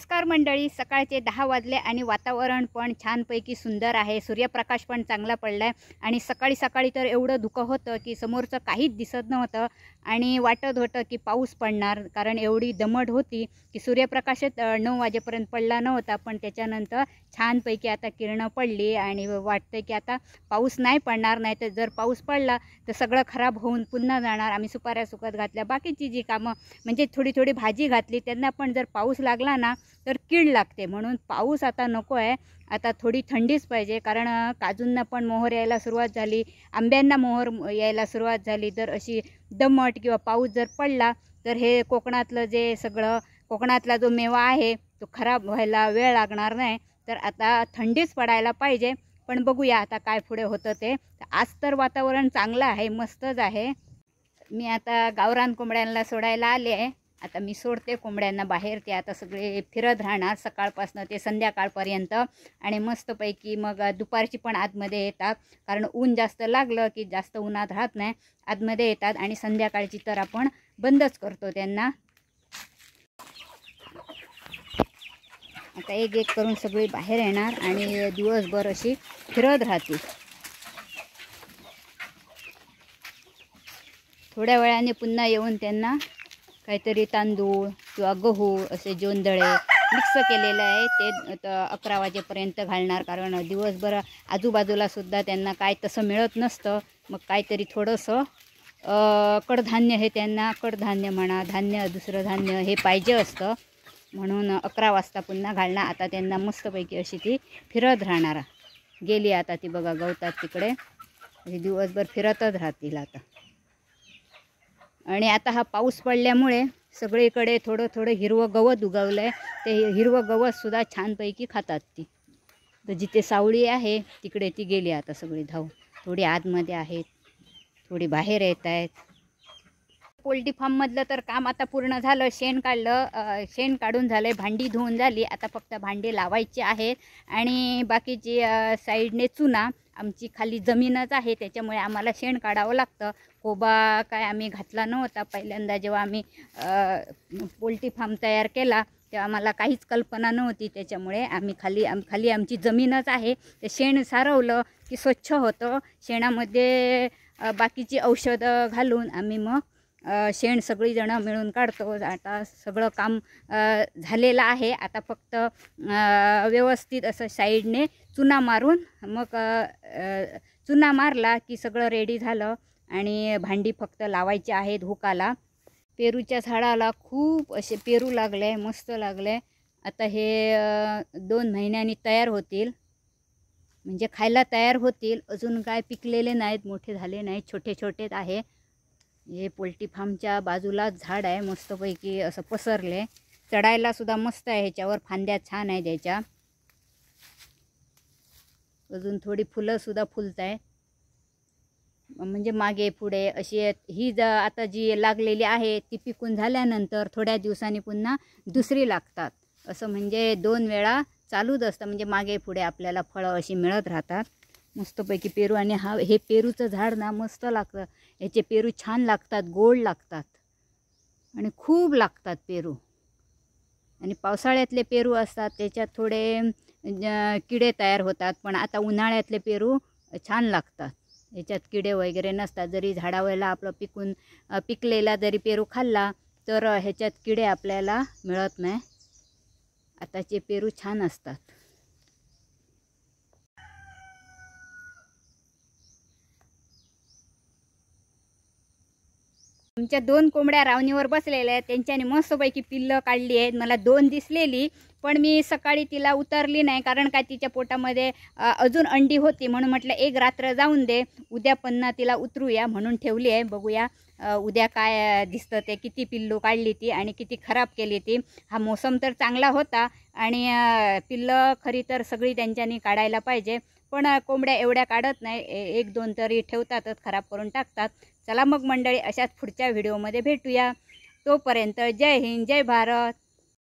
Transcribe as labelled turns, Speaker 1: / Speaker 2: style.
Speaker 1: नमस्कार मंडळी सकाळचे दहा वाजले आणि वातावरण पण छानपैकी सुंदर आहे सूर्यप्रकाश पण चांगला पडला आहे आणि सकाळी सकाळी तर एवढं धुकं होतं की समोरचं काहीच दिसत नव्हतं आणि वाटत होतं की पाऊस पडणार कारण एवढी दमट होती की सूर्यप्रकाशच नऊ वाजेपर्यंत पडला नव्हता पण त्याच्यानंतर छानपैकी आता किरणं पडली आणि वाटतं की आता पाऊस नाही पडणार नाही तर जर पाऊस पडला तर सगळं खराब होऊन पुन्हा जाणार आम्ही सुपाऱ्या सुकत घातल्या बाकीची जी कामं म्हणजे थोडी थोडी भाजी घातली त्यांना पण जर पाऊस लागला ना तर कीड लागते म्हणून पाऊस आता नको आहे आता थोडी थंडीच पाहिजे कारण काजूंना पण मोहर यायला सुरुवात झाली आंब्यांना मोहर यायला सुरुवात झाली जर अशी दमट किंवा पाऊस जर पडला तर हे कोकणातलं जे सगळं कोकणातला जो मेवा आहे तो खराब व्हायला वेळ लागणार नाही तर आता थंडीच पडायला पाहिजे पण बघूया आता काय पुढे होतं ते आज तर वातावरण चांगलं आहे मस्तच आहे मी आता गावरान कोंबड्यांना सोडायला आले आहे आता मी सोडते कोंबड्यांना बाहेर ते आता सगळे फिरत राहणार सकाळपासनं ते संध्याकाळपर्यंत आणि मस्तपैकी मग दुपारची पण आतमध्ये येतात कारण ऊन जास्त लागलं की जास्त उन्हात राहत नाही आतमध्ये येतात आणि संध्याकाळची तर आपण बंदच करतो त्यांना आता एक एक करून सगळी बाहेर येणार आणि दिवसभर अशी फिरत राहतील थोड्या वेळाने पुन्हा येऊन त्यांना काहीतरी तांदूळ किंवा गहू असे जोंधळे मिक्स केलेलं आहे ते अकरा वाजेपर्यंत घालणार कारण दिवसभर आजूबाजूला सुद्धा त्यांना काय तसं मिळत नसतं मग काहीतरी थोडंसं कडधान्य हे त्यांना कडधान्य म्हणा धान्य दुसरं धान्य हे पाहिजे असतं म्हणून अकरा वाजता पुन्हा घालणार आता त्यांना मस्तपैकी अशी ती फिरत राहणार गेली आता ती बघा गवतात तिकडे दिवसभर फिरतच राहतील आता आणि आता हा पाऊस पडल्यामुळे सगळीकडे थोडं थोडं हिरवं गवत उगवलं आहे ते हिरवं गवतसुद्धा छानपैकी खातात ती तर जिथे सावळी आहे तिकडे ती गेली आता सगळी धाव थोडी आतमध्ये आहेत थोडी बाहेर येत आहेत पोल्ट्री फार्ममधलं तर काम आता पूर्ण झालं शेण काढलं शेण काढून झालं आहे भांडी धुवून झाली आता फक्त भांडी लावायची आहेत आणि बाकीची साईडने चुना आमची खाली जमीनच आहे त्याच्यामुळे आम्हाला शेण काढावं लागतं कोबा काय आम्ही घातला नव्हता पहिल्यांदा जेव्हा आम्ही पोल्ट्री फार्म तयार केला तेव्हा आम्हाला काहीच कल्पना नव्हती त्याच्यामुळे आम्ही खाली आम खाली आमची जमीनच आहे ते शेण सारवलं की स्वच्छ होतं शेणामध्ये बाकीची औषधं घालून आम्ही मग शेण सगळीजणं मिळून काढतो आता सगळं काम झालेलं आहे आता फक्त व्यवस्थित असं साईडने चुना मारून मग चुना मारला की सगळं रेडी झालं आणि भांडी फक्त लावायची आहे धुकाला पेरूच्या झाडाला खूप असे पेरू लागले मस्त लागले आता हे दोन महिन्यांनी तयार होतील म्हणजे खायला तयार होतील अजून काय पिकलेले नाहीत मोठे झाले नाहीत छोटे छोटेच आहे हे पोल्ट्री फार्मच्या बाजूलाच झाड आहे मस्तपैकी असं पसरले चढायला सुद्धा मस्त आहे ह्याच्यावर फांद्या छान आहे त्याच्या अजून थोडी फुलंसुद्धा फुलत आहे म्हणजे मागे पुढे अशी ही ज आता जी लागलेली आहे ती पिकून झाल्यानंतर थोड्या दिवसांनी पुन्हा दुसरी लागतात असं म्हणजे दोन वेळा चालूच असतं म्हणजे मागे पुढे आपल्याला फळं अशी मिळत राहतात मस्तपैकी पेरू आणि हा हे पेरूचं झाड ना मस्त लागतं ह्याचे पेरू छान लागतात गोड लागतात आणि खूप लागतात पेरू आणि पावसाळ्यातले पेरू असतात त्याच्यात थोडे किडे तयार होतात पण आता उन्हाळ्यातले पेरू छान लागतात याच्यात किडे वगैरे नसतात जरी झाडावरला आपलं पिकून पिकलेला जरी पेरू खाल्ला तर ह्याच्यात किडे आपल्याला मिळत नाही आताचे पेरू छान असतात आमच्या दोन कोंबड्या रावणीवर बसलेल्या आहेत त्यांच्याने मस्तपैकी पिल्लं काढली आहेत मला दोन दिसलेली पण मी सकाळी तिला उतरली नाही कारण काय तिच्या पोटामध्ये अजून अंडी होती म्हणून म्हटलं एक रात्र जाऊन दे उद्या पन्ना तिला उतरूया म्हणून ठेवली आहे बघूया उद्या काय दिसतं ते किती पिल्लू काढली ती आणि किती खराब केली ती हा मोसम तर चांगला होता आणि पिल्लं खरी तर सगळी त्यांच्यानी काढायला पाहिजे पण कोंबड्या एवढ्या काढत नाही एक दोन तरी ठेवतातच खराब करून टाकतात चला मग मंडळी अशाच पुढच्या व्हिडिओमध्ये भेटूया तोपर्यंत जय हिंद जय भारत